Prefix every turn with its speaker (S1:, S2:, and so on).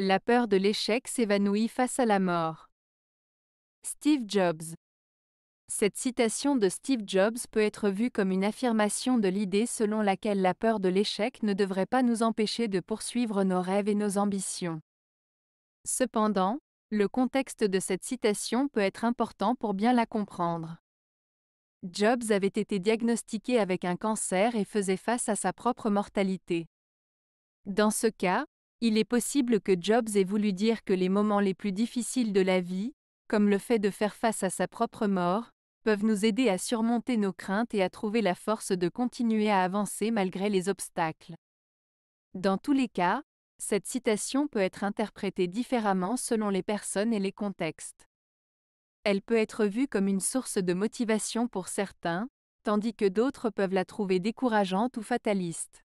S1: La peur de l'échec s'évanouit face à la mort. Steve Jobs. Cette citation de Steve Jobs peut être vue comme une affirmation de l'idée selon laquelle la peur de l'échec ne devrait pas nous empêcher de poursuivre nos rêves et nos ambitions. Cependant, le contexte de cette citation peut être important pour bien la comprendre. Jobs avait été diagnostiqué avec un cancer et faisait face à sa propre mortalité. Dans ce cas, il est possible que Jobs ait voulu dire que les moments les plus difficiles de la vie, comme le fait de faire face à sa propre mort, peuvent nous aider à surmonter nos craintes et à trouver la force de continuer à avancer malgré les obstacles. Dans tous les cas, cette citation peut être interprétée différemment selon les personnes et les contextes. Elle peut être vue comme une source de motivation pour certains, tandis que d'autres peuvent la trouver décourageante ou fataliste.